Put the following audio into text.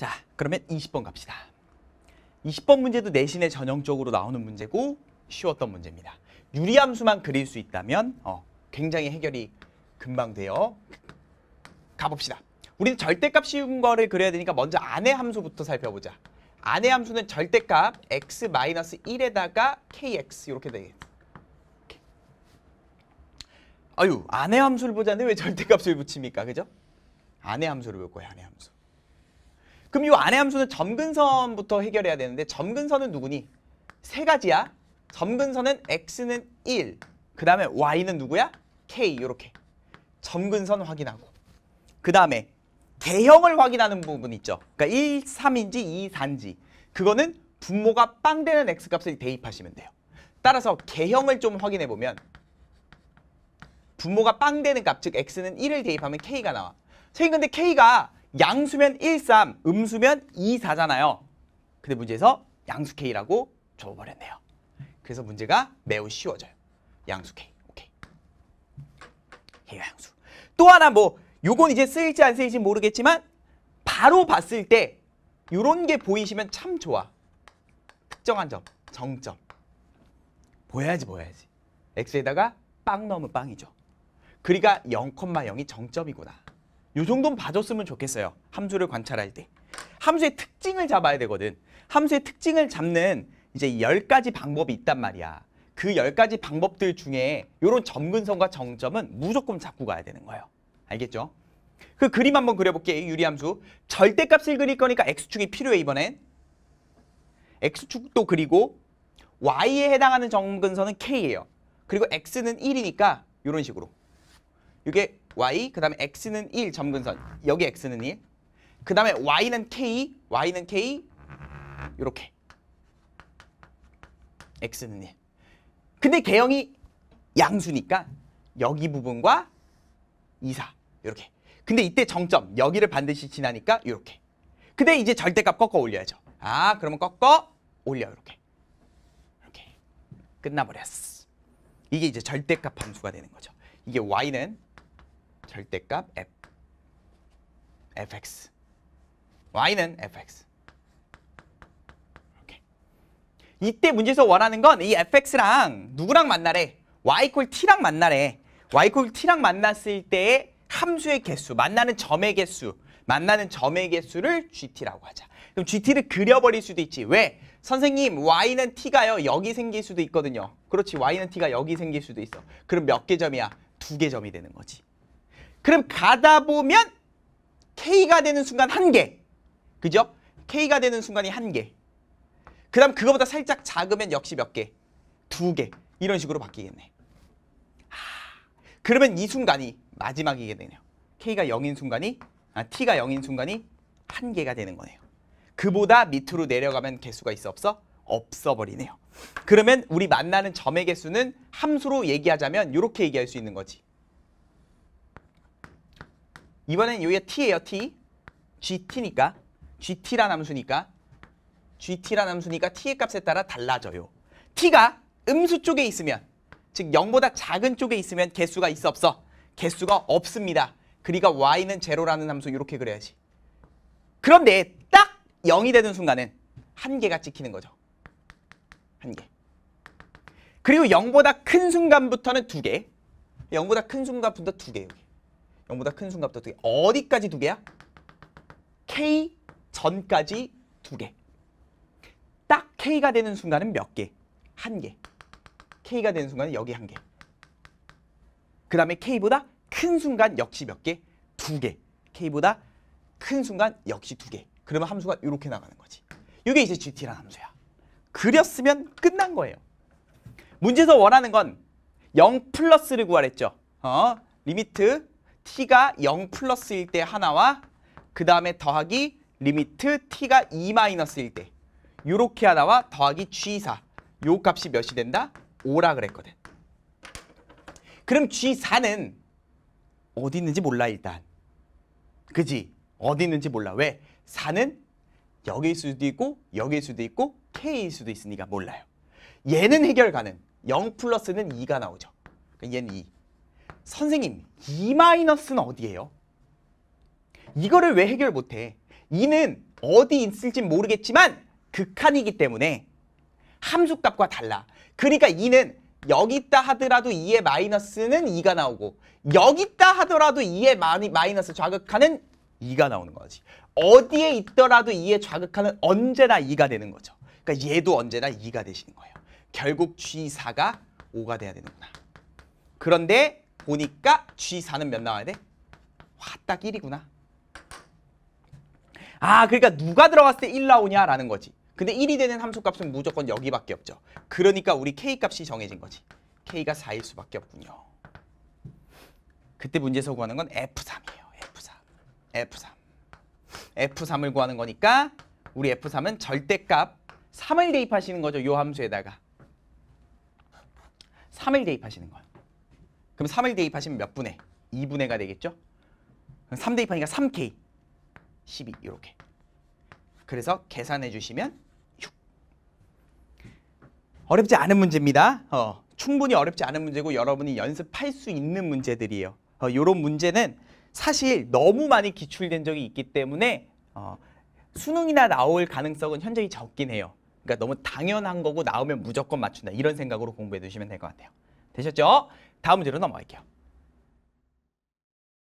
자, 그러면 20번 갑시다. 20번 문제도 내신에 전형적으로 나오는 문제고 쉬웠던 문제입니다. 유리함수만 그릴 수 있다면 어, 굉장히 해결이 금방 돼요. 가봅시다. 우리는 절대값 쉬운 거를 그려야 되니까 먼저 안의 함수부터 살펴보자. 안의 함수는 절대값 x-1에다가 kx 이렇게 되겠 아유, 안의 함수를 보자는데 왜 절대값을 붙입니까? 그죠? 안의 함수를 볼 거예요, 안의 함수. 그럼 이 안의 함수는 점근선부터 해결해야 되는데 점근선은 누구니? 세 가지야. 점근선은 x는 1, 그 다음에 y는 누구야? k 이렇게. 점근선 확인하고 그 다음에 대형을 확인하는 부분 있죠. 그러니까 1, 3인지 2, 4인지 그거는 분모가 빵 되는 x값을 대입하시면 돼요. 따라서 개형을 좀 확인해보면 분모가 빵 되는 값, 즉 x는 1을 대입하면 k가 나와. 선생님 근데 k가 양수면 1, 3, 음수면 2, 4잖아요. 근데 문제에서 양수 K라고 줘버렸네요. 그래서 문제가 매우 쉬워져요. 양수 K. 오케 양수. 또 하나 뭐 요건 이제 쓰일지 안 쓰일지 모르겠지만 바로 봤을 때 요런 게 보이시면 참 좋아. 특정한 점, 정점. 보여야지 보여야지. X에다가 빵 넣으면 빵이죠. 그러니까 0,0이 정점이구나. 요 정도는 봐줬으면 좋겠어요. 함수를 관찰할 때. 함수의 특징을 잡아야 되거든. 함수의 특징을 잡는 이제 열가지 방법이 있단 말이야. 그 열가지 방법들 중에 요런 점근선과 정점은 무조건 잡고 가야 되는 거예요. 알겠죠? 그 그림 한번 그려볼게, 유리함수. 절대값을 그릴 거니까 x축이 필요해, 이번엔. x축도 그리고 y에 해당하는 점근선은 k예요. 그리고 x는 1이니까 요런 식으로. 이게 y 그 다음에 x는 1 점근선 여기 x는 1. 그 다음에 y는 k y는 k 이렇게 x는 1. 근데 개형이 양수니까 여기 부분과 2사 이렇게. 근데 이때 정점 여기를 반드시 지나니까 이렇게. 근데 이제 절대값 꺾어 올려야죠. 아 그러면 꺾어 올려 이렇게. 이렇게 끝나버렸어. 이게 이제 절대값 함수가 되는 거죠. 이게 y는 절대값 f fx y는 fx 이렇게. 이때 문제에서 원하는 건 이 fx랑 누구랑 만나래? y 콜 t랑 만나래 y 콜 t랑 만났을 때의 함수의 개수 만나는 점의 개수 만나는 점의 개수를 gt라고 하자 그럼 gt를 그려버릴 수도 있지 왜? 선생님 y는 t가요 여기 생길 수도 있거든요 그렇지 y는 t가 여기 생길 수도 있어 그럼 몇 개 점이야? 두 개 점이 되는 거지 그럼 가다 보면 K가 되는 순간 한 개. 그죠? K가 되는 순간이 한 개. 그 다음 그거보다 살짝 작으면 역시 몇 개? 두 개. 이런 식으로 바뀌겠네. 하, 아, 그러면 이 순간이 마지막이게 되네요. K가 0인 순간이, 아, T가 0인 순간이 한 개가 되는 거네요. 그보다 밑으로 내려가면 개수가 있어 없어? 없어버리네요. 그러면 우리 만나는 점의 개수는 함수로 얘기하자면 이렇게 얘기할 수 있는 거지. 이번엔 요기가 T예요, T. GT니까. GT라 함수니까. GT라 함수니까 T의 값에 따라 달라져요. T가 음수 쪽에 있으면, 즉 0보다 작은 쪽에 있으면 개수가 있어 없어? 개수가 없습니다. 그러니까 Y는 제로라는 함수 이렇게 그려야지. 그런데 딱 0이 되는 순간은 한개가 찍히는 거죠. 한 개. 그리고 0보다 큰 순간부터는 두 개. 0보다 큰 순간부터 두 개. 여기. 영보다큰 순간부터 어떻게 어디까지 두 개야? K 전까지 두 개. 딱 K가 되는 순간은 몇 개? 한 개. K가 되는 순간은 여기 한 개. 그 다음에 K보다 큰 순간 역시 몇 개? 두 개. K보다 큰 순간 역시 두 개. 그러면 함수가 이렇게 나가는 거지. 이게 이제 GT라는 함수야. 그렸으면 끝난 거예요. 문제에서 원하는 건 0 플러스를 구하랬죠. 어? 리미트 t가 0 플러스일 때 하나와 그 다음에 더하기 리미트 t가 2 마이너스일 때 요렇게 하나와 더하기 g4 요 값이 몇이 된다? 5라 그랬거든. 그럼 g4는 어디 있는지 몰라 일단. 그지? 어디 있는지 몰라. 왜? 4는 여기일 수도 있고 여기일 수도 있고 k일 수도 있으니까 몰라요. 얘는 해결 가능. 0 플러스는 2가 나오죠. 그니까 얘는 2. 선생님, e 이이마너스는 어디예요? 이거를 왜 해결 못해? 이는 어디 있을진 모르겠지만 극한이기 때문에 함수값과 달라. 그러니까 이는 여기 있다 하더라도 2의 마이너스는 2가 나오고 여기 있다 하더라도 2의 마이너스 좌극하는 2가 나오는 거지. 어디에 있더라도 2의 좌극하는 언제나 2가 되는 거죠. 그러니까 얘도 언제나 2가 되시는 거예요. 결국 G4가 5가 돼야 되는구나. 그런데 보니까 G4는 몇 나와야 돼? 와, 딱 1이구나. 아, 그러니까 누가 들어갔을 때 1 나오냐라는 거지. 근데 1이 되는 함수값은 무조건 여기밖에 없죠. 그러니까 우리 K값이 정해진 거지. K가 4일 수밖에 없군요. 그때 문제에서 구하는 건 F3이에요. F3. F3. F3을 구하는 거니까 우리 F3은 절대값 3을 대입하시는 거죠. 요 함수에다가. 3을 대입하시는 거예요. 그럼 3을 대입하시면 몇분에 2분의가 되겠죠? 3 대입하니까 3K 12 이렇게 그래서 계산해 주시면 6 어렵지 않은 문제입니다 어, 충분히 어렵지 않은 문제고 여러분이 연습할 수 있는 문제들이에요 이런 어, 문제는 사실 너무 많이 기출된 적이 있기 때문에 어, 수능이나 나올 가능성은 현저히 적긴 해요 그러니까 너무 당연한 거고 나오면 무조건 맞춘다 이런 생각으로 공부해 두시면 될 것 같아요 되셨죠? 다음 문제로 넘어갈게요.